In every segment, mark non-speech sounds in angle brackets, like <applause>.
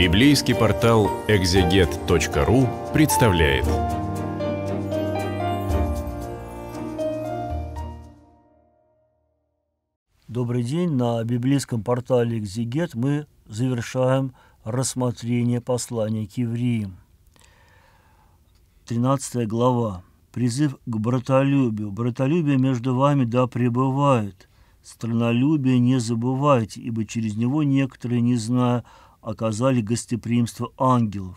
Библейский портал экзегет.ру представляет. Добрый день. На библейском портале «Экзегет» мы завершаем рассмотрение послания к евреям. 13 глава. Призыв к братолюбию. Братолюбие между вами да пребывает. Странолюбие не забывайте, ибо через него некоторые, не зная оказали гостеприимство ангелов.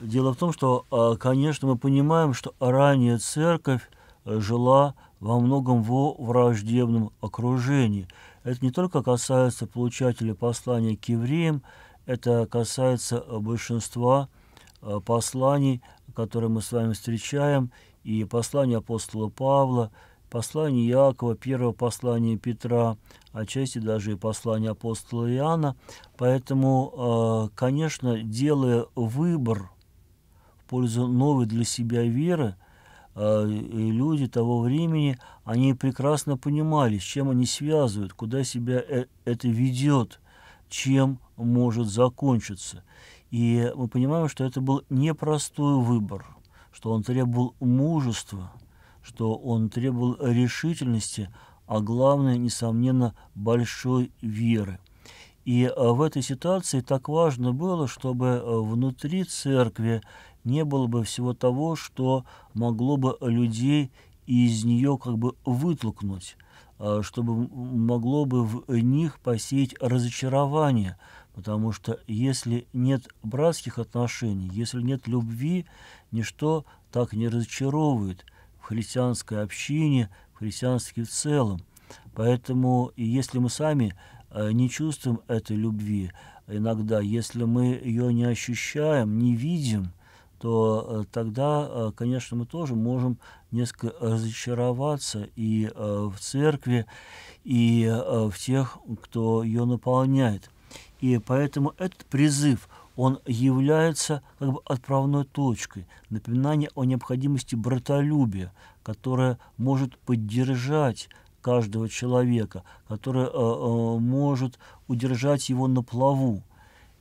Дело в том, что, а, конечно, мы понимаем, что ранее церковь э, жила во многом во враждебном окружении. Это не только касается получателя послания к евреям, это касается э, большинства э, посланий, которые мы с вами встречаем, и послания апостола Павла, послание Иакова, первое послание Петра, отчасти даже и послание апостола Иоанна. Поэтому, э, конечно, делая выбор в пользу новой для себя веры, э, и люди того времени, они прекрасно понимали, с чем они связывают, куда себя э, это ведет, чем может закончиться. И мы понимаем, что это был непростой выбор, что он требовал мужества – что он требовал решительности, а главное, несомненно, большой веры. И э, в этой ситуации так важно было, чтобы э, внутри церкви не было бы всего того, что могло бы людей из нее как бы вытолкнуть, э, чтобы могло бы в них посеять разочарование, потому что если нет братских отношений, если нет любви, ничто так не разочаровывает – христианской общине, в христианстве в целом. Поэтому, и если мы сами э, не чувствуем этой любви иногда, если мы ее не ощущаем, не видим, то э, тогда, э, конечно, мы тоже можем несколько разочароваться и в церкви, и в тех, кто ее наполняет. И поэтому этот призыв – он является как бы отправной точкой, напоминание о необходимости братолюбия, которое может поддержать каждого человека, которое э, э, может удержать его на плаву.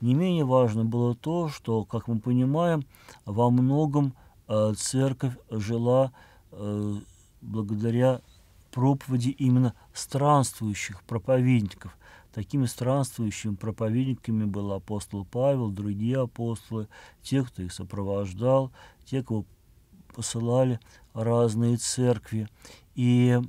Не менее важно было то, что, как мы понимаем, во многом э, церковь жила э, благодаря проповеди именно странствующих проповедников – Такими странствующими проповедниками был апостол Павел, другие апостолы, те, кто их сопровождал, те, кого посылали разные церкви. И,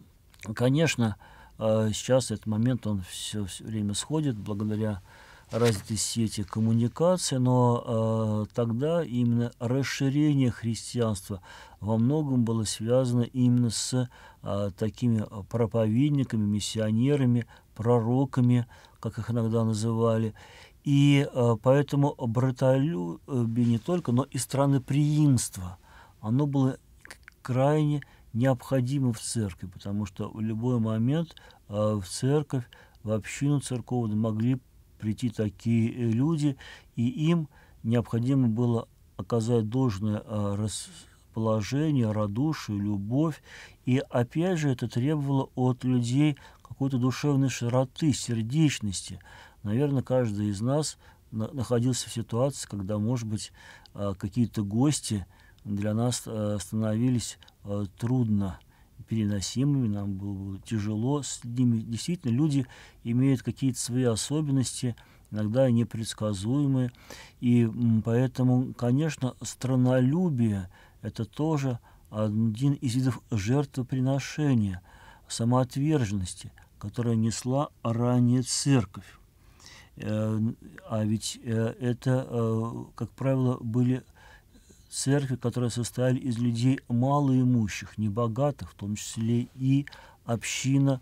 конечно, э, сейчас этот момент, он все, все время сходит благодаря развитой сети коммуникации, но э, тогда именно расширение христианства во многом было связано именно с э, такими проповедниками, миссионерами, пророками, как их иногда называли. И э, поэтому братолюбие э, не только, но и страноприимство, оно было крайне необходимо в церкви, потому что в любой момент э, в церковь, в общину церковную могли прийти такие люди, и им необходимо было оказать должное расположение, радушие, любовь. И опять же это требовало от людей какой-то душевной широты, сердечности. Наверное, каждый из нас на находился в ситуации, когда, может быть, а, какие-то гости для нас а, становились а, трудно переносимыми, нам было тяжело с ними. Действительно, люди имеют какие-то свои особенности, иногда непредсказуемые. И поэтому, конечно, странолюбие – это тоже один из видов жертвоприношения, самоотверженности – которая несла ранее церковь. Э, а ведь э, это, э, как правило, были церкви, которые состояли из людей малоимущих, небогатых, в том числе и община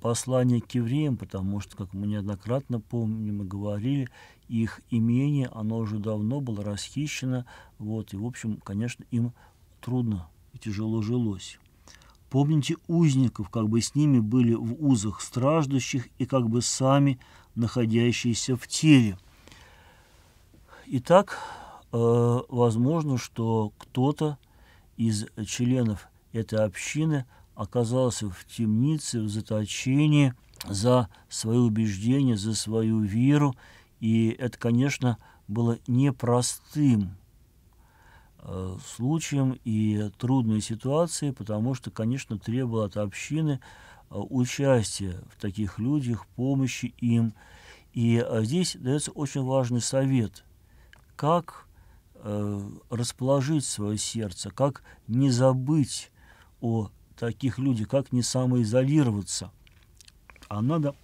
послания к евреям, потому что, как мы неоднократно помним и говорили, их имение, оно уже давно было расхищено, вот, и, в общем, конечно, им трудно и тяжело жилось. Помните узников, как бы с ними были в узах страждущих и как бы сами находящиеся в теле. Итак, э, возможно, что кто-то из членов этой общины оказался в темнице, в заточении за свои убеждения, за свою веру. И это, конечно, было непростым Э, случаем и трудной ситуации, потому что, конечно, требовало от общины э, участия в таких людях, помощи им. И э, здесь дается очень важный совет, как расположить свое сердце, как не забыть о таких людях, как не самоизолироваться, а надо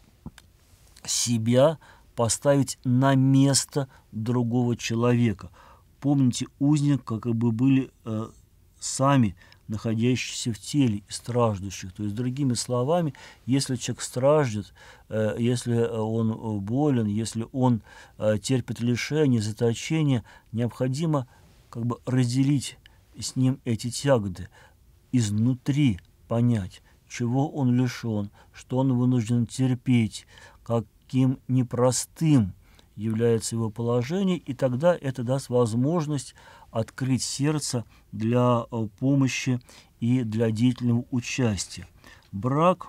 себя поставить на место другого человека – Помните узник, как бы были э, сами находящиеся в теле и страждущих. То есть, другими словами, если человек страждет, э, если э, он э, болен, если он терпит лишение, заточение, необходимо как бы разделить с ним эти тяготы, изнутри понять, чего он лишен, что он вынужден терпеть, каким непростым – является его положение, и тогда это даст возможность открыть сердце для э, помощи и для деятельного участия. Брак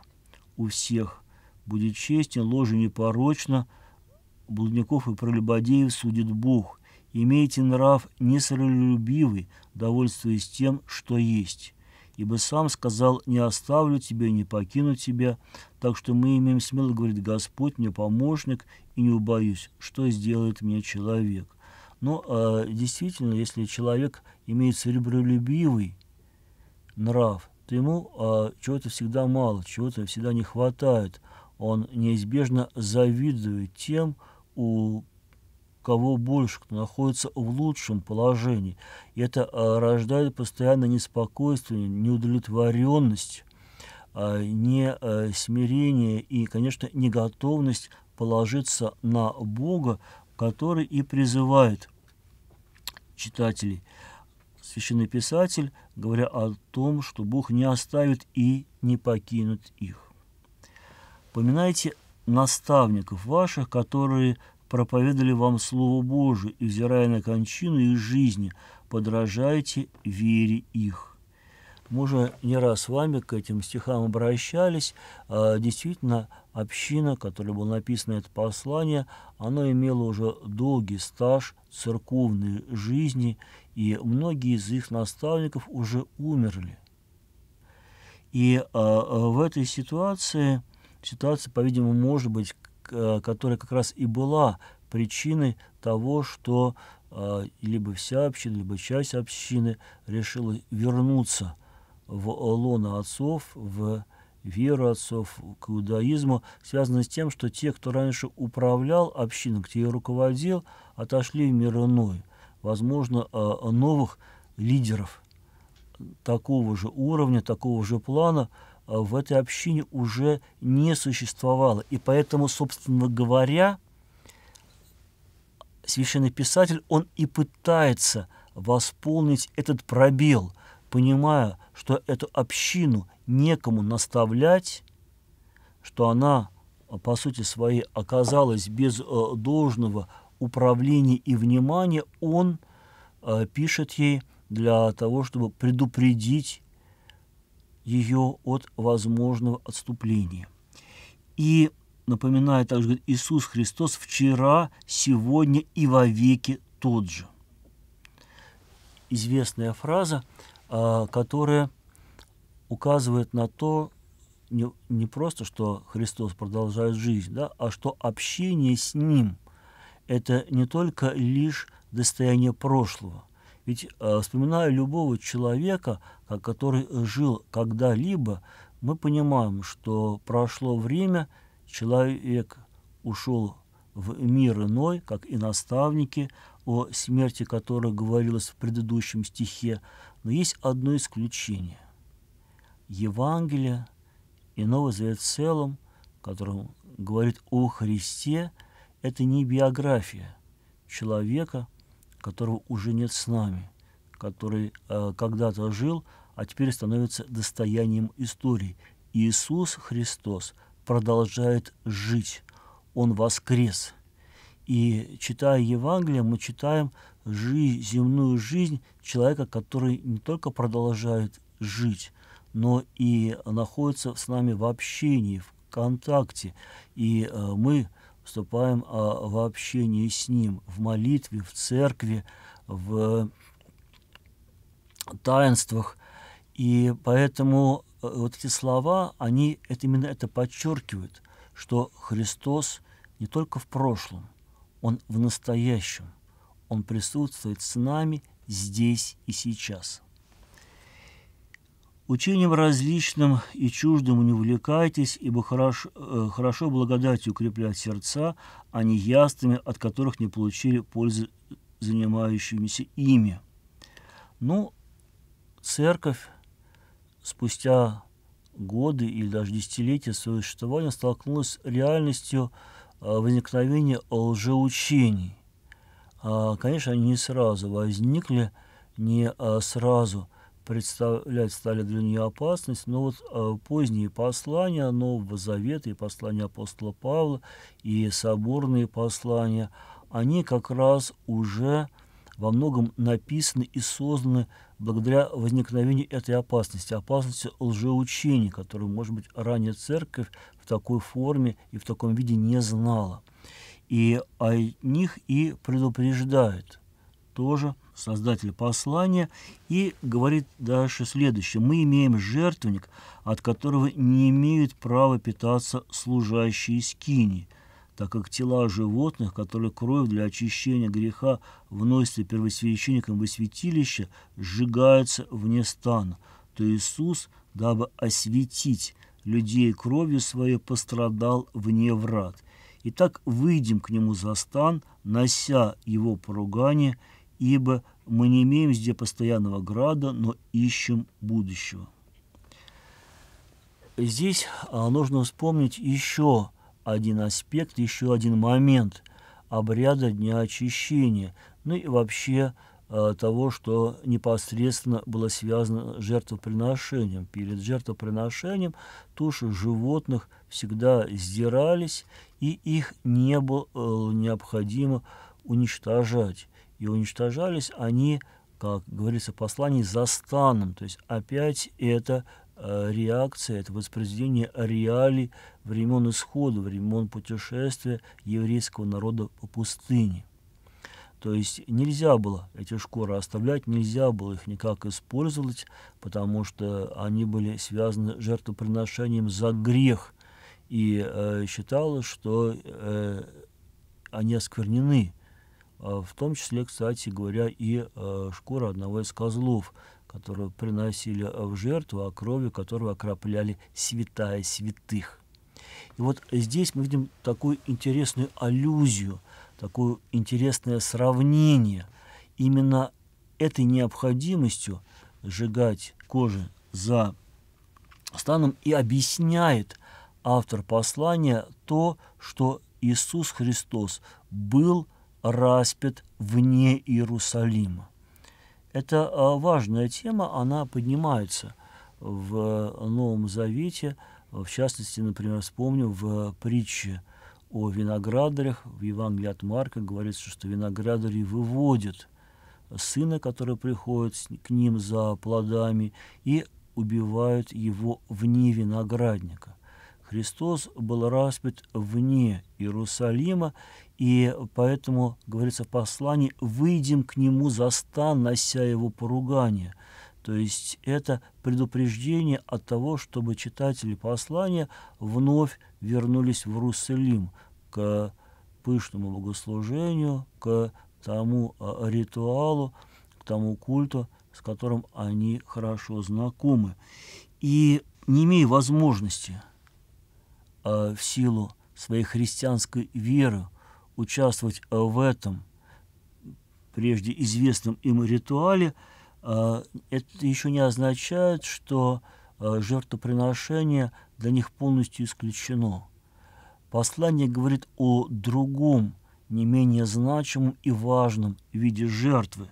у всех будет честен, ложью непорочно, блудников и пролюбодеев судит Бог. Имейте нрав несролюбивый, довольствуясь тем, что есть ибо сам сказал, не оставлю тебя, не покину тебя. Так что мы имеем смело говорить, Господь мне помощник, и не убоюсь, что сделает мне человек. Но ну, э, а, действительно, если человек имеет серебролюбивый нрав, то ему э, чего-то всегда мало, чего-то всегда не хватает. Он неизбежно завидует тем, у кого больше, кто находится в лучшем положении. И это а, рождает постоянно неспокойство, неудовлетворенность, а, не а, смирение и, конечно, неготовность положиться на Бога, который и призывает читателей. Священный писатель, говоря о том, что Бог не оставит и не покинет их. Поминайте наставников ваших, которые проповедали вам Слово Божие, и, взирая на кончину их жизни, подражайте вере их. Мы уже не раз с вами к этим стихам обращались. А действительно, община, которой было написано это послание, она имела уже долгий стаж церковной жизни, и многие из их наставников уже умерли. И а, а в этой ситуации, ситуация, по-видимому, может быть Э, которая как раз и была причиной того, что э, либо вся община, либо часть общины решила вернуться в лона отцов, в веру отцов, к иудаизму, связано с тем, что те, кто раньше управлял общиной, кто ее руководил, отошли в мир иной. Возможно, э, новых лидеров такого же уровня, такого же плана а, в этой общине уже не существовало. И поэтому, собственно говоря, священный писатель, он и пытается восполнить этот пробел, понимая, что эту общину некому наставлять, что она, а, по сути своей, оказалась без а, должного управления и внимания, он пишет ей для того, чтобы предупредить ее от возможного отступления. И, напоминает также, говорит, Иисус Христос вчера, сегодня и во веки тот же. Известная фраза, а, которая указывает на то, не, не просто, что Христос продолжает жизнь, да, а что общение с Ним – это не только лишь достояние прошлого – ведь э, вспоминая любого человека, который жил когда-либо, мы понимаем, что прошло время, человек ушел в мир иной, как и наставники, о смерти которых говорилось в предыдущем стихе, но есть одно исключение. Евангелие и Новый Завет в целом, которым говорит о Христе, это не биография человека, которого уже нет с нами, который э, когда-то жил, а теперь становится достоянием истории. Иисус Христос продолжает жить, Он воскрес. И читая Евангелие, мы читаем жизнь, земную жизнь человека, который не только продолжает жить, но и находится с нами в общении, в контакте. И э, мы вступаем а в общение с Ним, в молитве, в церкви, в таинствах. И поэтому э, вот эти слова, они это, именно это подчеркивают, что Христос не только в прошлом, Он в настоящем, Он присутствует с нами здесь и сейчас. Учением различным и чуждым не увлекайтесь, ибо хорошо, э, хорошо благодатью укреплять сердца, а не ястами, от которых не получили пользы занимающимися ими. Ну, церковь спустя годы или даже десятилетия своего существования столкнулась с реальностью э, возникновения лжеучений. А, конечно, они не сразу возникли, не а, сразу – представлять стали для нее опасность. Но вот э, поздние послания Нового Завета и послания апостола Павла и соборные послания, они как раз уже во многом написаны и созданы благодаря возникновению этой опасности, опасности лжеучения, которую, может быть, ранее церковь в такой форме и в таком виде не знала. И о них и предупреждает тоже создатель послания, и говорит дальше следующее. «Мы имеем жертвенник, от которого не имеют права питаться служащие скини, так как тела животных, которые кровь для очищения греха вносит первосвященникам во святилище, сжигаются вне стана, то Иисус, дабы осветить людей кровью своей, пострадал вне врат». Итак, выйдем к нему за стан, нося его поругание – ибо мы не имеем здесь постоянного града, но ищем будущего. Здесь а, нужно вспомнить еще один аспект, еще один момент обряда Дня Очищения, ну и вообще а, того, что непосредственно было связано с жертвоприношением. Перед жертвоприношением туши животных всегда сдирались, и их не было э, необходимо уничтожать и уничтожались они, как говорится в послании, за станом. То есть опять это э, реакция, это воспроизведение реалий времен исхода, времен путешествия еврейского народа по пустыне. То есть нельзя было эти шкуры оставлять, нельзя было их никак использовать, потому что они были связаны с жертвоприношением за грех. И э, считалось, что э, они осквернены, Э, в том числе, кстати говоря, и э, шкура одного из козлов, которую приносили э, в жертву, а кровью которого окропляли святая святых. И вот здесь мы видим такую интересную аллюзию, такое интересное сравнение. Именно этой необходимостью сжигать кожи за станом и объясняет автор послания то, что Иисус Христос был распят вне Иерусалима. Это а, важная тема, она поднимается в э, Новом Завете, в частности, например, вспомню в э, притче о виноградарях в Евангелии от Марка говорится, что виноградари выводят сына, который приходит к ним за плодами, и убивают его вне виноградника. Христос был распят вне Иерусалима, и поэтому, говорится в послании, «выйдем к нему за стан, нося его поругание». То есть это предупреждение от того, чтобы читатели послания вновь вернулись в Иерусалим к пышному богослужению, к тому а, ритуалу, к тому культу, с которым они хорошо знакомы. И не имея возможности а, в силу своей христианской веры участвовать э, в этом прежде известном им ритуале, э, это еще не означает, что э, жертвоприношение для них полностью исключено. Послание говорит о другом, не менее значимом и важном виде жертвы.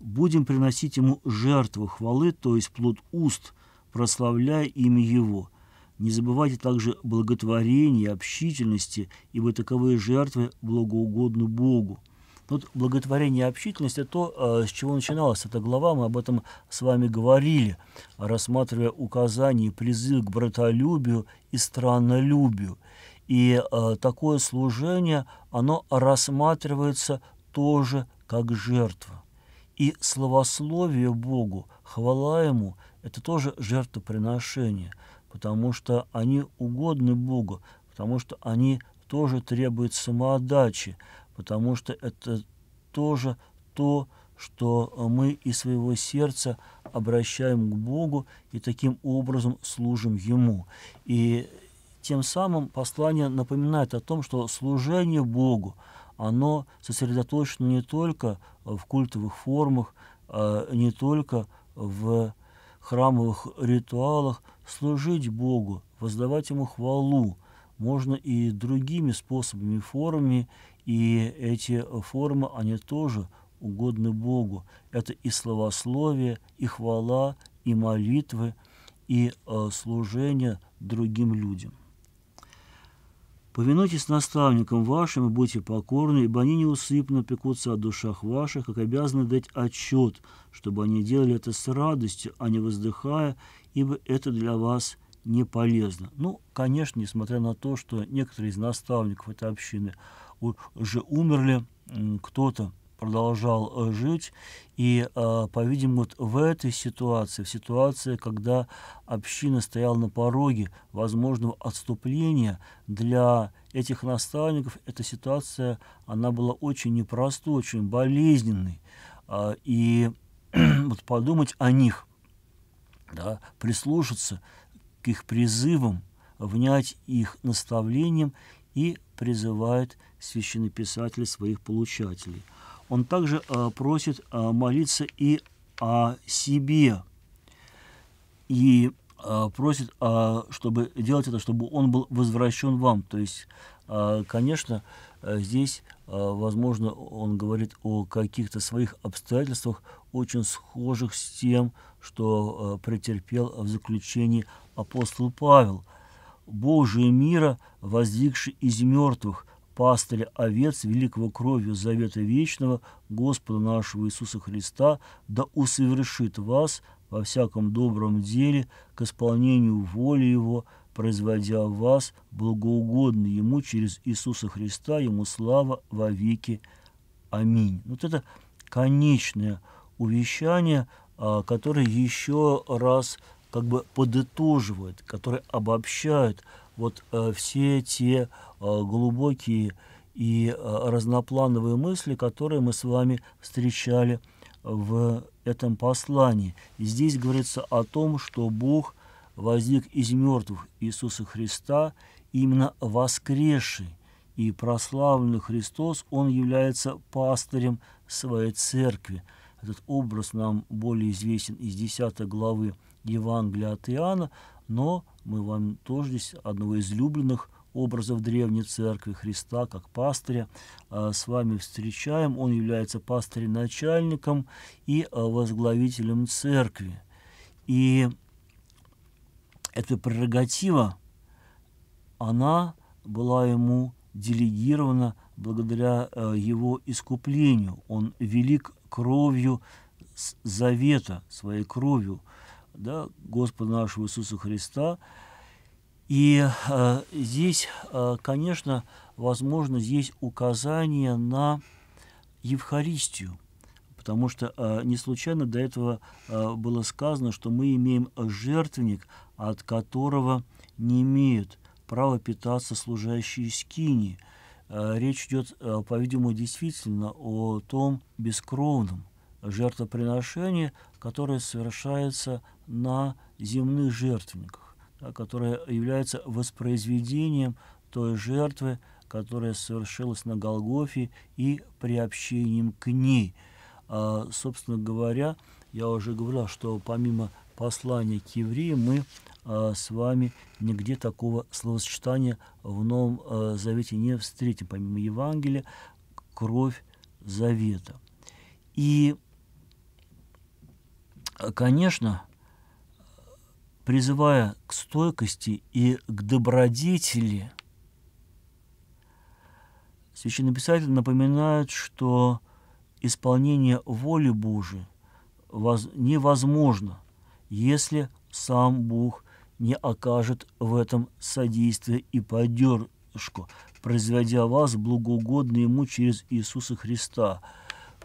Будем приносить ему жертву хвалы, то есть плод уст, прославляя имя его – не забывайте также благотворения, общительности, ибо таковые жертвы благоугодны Богу. Вот благотворение и общительность – это то, э, с чего начиналась эта глава. Мы об этом с вами говорили, рассматривая указания и призыв к братолюбию и страннолюбию. И э, такое служение, оно рассматривается тоже как жертва. И словословие Богу, хвала Ему – это тоже жертвоприношение – потому что они угодны Богу, потому что они тоже требуют самоотдачи, потому что это тоже то, что э, мы из своего сердца обращаем к Богу и таким образом служим Ему. И тем самым послание напоминает о том, что служение Богу, оно сосредоточено не только в культовых формах, а не только в храмовых ритуалах служить Богу, воздавать Ему хвалу. Можно и другими способами, формами, и эти формы, они тоже угодны Богу. Это и словословие, и хвала, и молитвы, и э, служение другим людям. Повинуйтесь наставникам вашим и будьте покорны, ибо они неусыпно пекутся о душах ваших, как обязаны дать отчет, чтобы они делали это с радостью, а не воздыхая, ибо это для вас не полезно. Ну, конечно, несмотря на то, что некоторые из наставников этой общины уже умерли, кто-то продолжал э, жить. И, э, по-видимому, в этой ситуации, в ситуации, когда община стояла на пороге возможного отступления для этих наставников, эта ситуация, она была очень непростой, очень болезненной. А, и <clears throat> вот подумать о них, да, прислушаться к их призывам, внять их наставлениям и призывает священный писатель своих получателей – он также э, просит э, молиться и о себе. И э, просит, чтобы делать это, чтобы он был возвращен вам. То есть, конечно, здесь, возможно, он говорит о каких-то своих обстоятельствах, очень схожих с тем, что претерпел в заключении апостол Павел. «Божие мира, воздвигший из мертвых, пастырь овец великого кровью завета вечного Господа нашего Иисуса Христа, да усовершит вас во всяком добром деле к исполнению воли Его, производя вас благоугодны Ему через Иисуса Христа, Ему слава во веки. Аминь. Вот это конечное увещание, а, которое еще раз как бы подытоживает, которое обобщает вот э, все те э, глубокие и э, разноплановые мысли, которые мы с вами встречали в этом послании. здесь говорится о том, что Бог возник из мертвых Иисуса Христа, именно воскресший и прославленный Христос, Он является пастырем своей церкви. Этот образ нам более известен из 10 главы Евангелия от Иоанна, но мы вам тоже здесь одного из любленных образов Древней Церкви Христа как пастыря а, с вами встречаем. Он является пастырь начальником и а, возглавителем Церкви. И эта прерогатива, она была ему делегирована благодаря а, его искуплению. Он велик кровью завета, своей кровью – да, Господа нашего Иисуса Христа. И э, здесь, э, конечно, возможно, здесь указание на Евхаристию, потому что э, не случайно до этого э, было сказано, что мы имеем жертвенник, от которого не имеют права питаться служащие скини. Э, речь идет, э, по-видимому, действительно о том бескровном жертвоприношении, которые совершаются на земных жертвенниках, да, которые являются воспроизведением той жертвы, которая совершилась на Голгофе и приобщением к ней. А, собственно говоря, я уже говорил, что помимо послания к евреям мы а, с вами нигде такого словосочетания в Новом а, Завете не встретим, помимо Евангелия, кровь завета. И Э, конечно, призывая к стойкости и к добродетели, священнописатель напоминает, что исполнение воли Божией невозможно, если сам Бог не окажет в этом содействие и поддержку, производя вас благоугодно Ему через Иисуса Христа.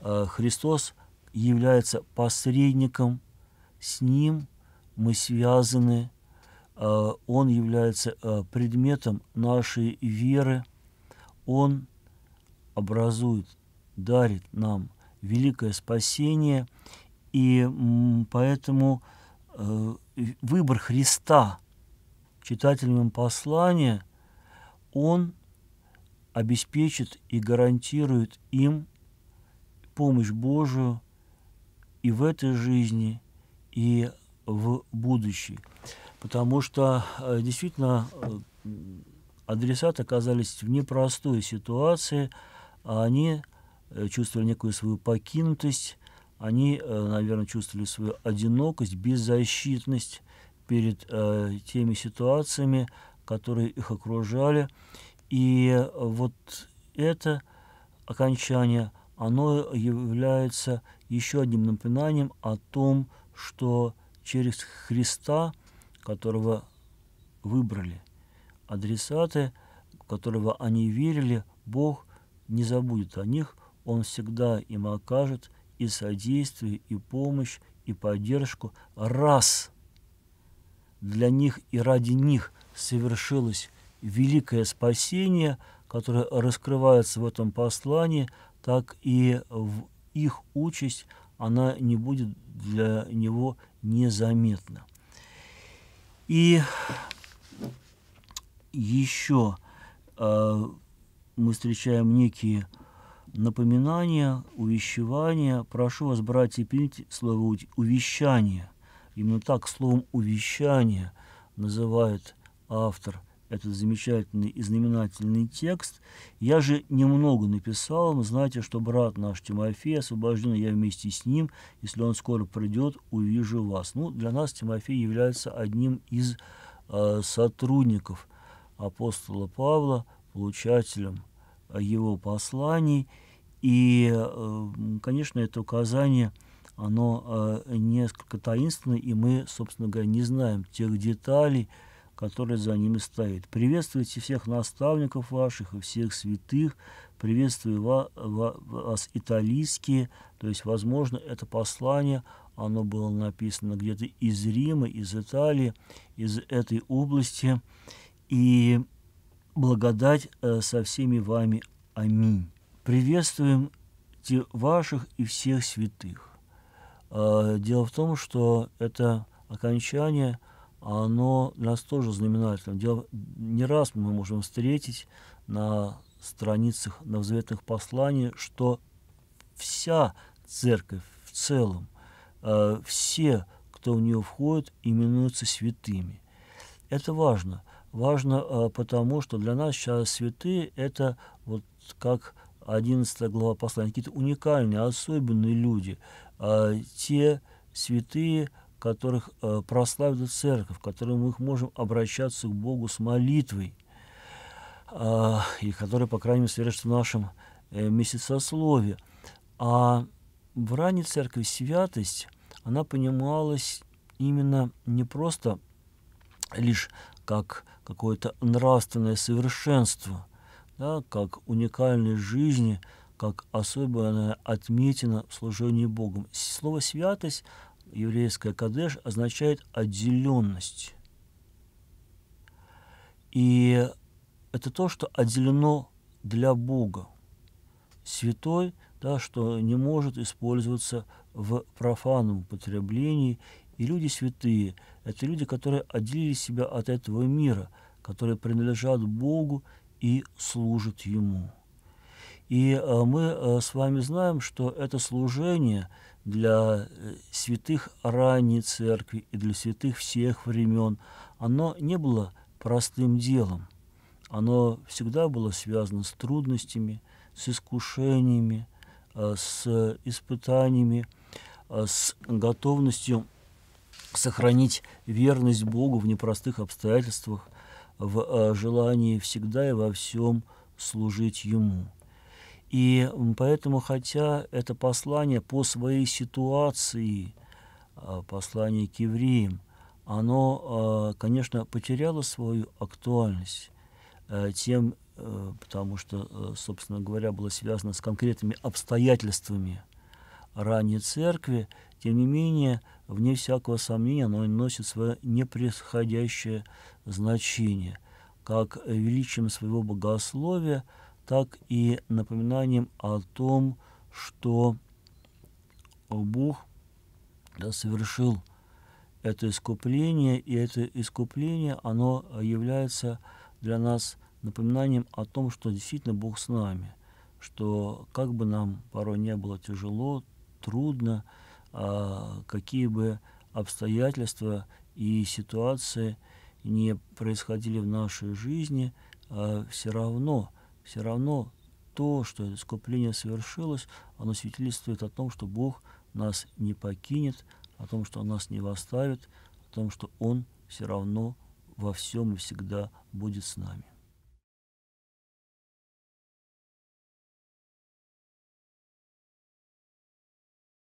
Э, Христос – является посредником, с ним мы связаны, э, он является э, предметом нашей веры, он образует, дарит нам великое спасение, и поэтому э, выбор Христа читателям послания, он обеспечит и гарантирует им помощь Божию – и в этой жизни, и в будущей. Потому что э, действительно э, адресаты оказались в непростой ситуации, а они э, чувствовали некую свою покинутость, они, наверное, чувствовали свою одинокость, беззащитность перед э, теми ситуациями, которые их окружали. И вот это окончание оно является еще одним напоминанием о том, что через Христа, которого выбрали адресаты, в которого они верили, Бог не забудет о них, Он всегда им окажет и содействие, и помощь, и поддержку, раз для них и ради них совершилось великое спасение, которое раскрывается в этом послании – так и в их участь она не будет для него незаметна. И еще э, мы встречаем некие напоминания, увещевания. Прошу вас, братья, примите слово «увещание». Именно так словом «увещание» называет автор – этот замечательный и знаменательный текст. «Я же немного написал им, знаете, что брат наш Тимофей освобожден, я вместе с ним, если он скоро придет, увижу вас». Ну, для нас Тимофей является одним из э, сотрудников апостола Павла, получателем а, его посланий. И, э, конечно, это указание – оно э, несколько таинственное, и мы, собственно говоря, не знаем тех деталей, который за ними стоит. Приветствуйте всех наставников ваших и всех святых, приветствую вас, вас италийские, то есть, возможно, это послание, оно было написано где-то из Рима, из Италии, из этой области, и благодать э, со всеми вами. Аминь. Приветствуем ваших и всех святых. Э, дело в том, что это окончание – оно для нас тоже знаменательно. Дело, не раз мы можем встретить на страницах на новозаветных посланий, что вся церковь в целом, э, все, кто в нее входит, именуются святыми. Это важно. Важно э, потому, что для нас сейчас святые – это вот как 11 глава послания, какие-то уникальные, особенные люди, э, те святые – которых э, прославит церковь, к которым мы можем обращаться к Богу с молитвой, а, и которые, по крайней мере, содержатся в нашем э, месяцесловии. А в ранней церкви святость, она понималась именно не просто лишь как какое-то нравственное совершенство, да, как уникальной жизни, как особенная отметина в служении Богом. Слово «святость» еврейское «кадеш» означает «отделенность». И это то, что отделено для Бога. Святой, да, что не может использоваться в профанном употреблении. И люди святые – это люди, которые отделили себя от этого мира, которые принадлежат Богу и служат Ему. И э, мы э, с вами знаем, что это служение – для э, святых ранней церкви и для святых всех времен, оно не было простым делом. Оно всегда было связано с трудностями, с искушениями, э, с испытаниями, э, с готовностью сохранить верность Богу в непростых обстоятельствах, в желании всегда и во всем служить Ему. И поэтому, хотя это послание по своей ситуации, а, послание к евреям, оно, а, конечно, потеряло свою актуальность э, тем, э, потому что, э, собственно говоря, было связано с конкретными обстоятельствами ранней церкви, тем не менее, вне всякого сомнения, оно носит свое непреходящее значение. Как величием своего богословия так и напоминанием о том, что Бог совершил это искупление, и это искупление, оно является для нас напоминанием о том, что действительно Бог с нами, что как бы нам порой не было тяжело, трудно, а, какие бы обстоятельства и ситуации не происходили в нашей жизни, а, все равно – все равно то, что искупление совершилось, оно свидетельствует о том, что Бог нас не покинет, о том, что Он нас не восставит, о том, что Он все равно во всем и всегда будет с нами.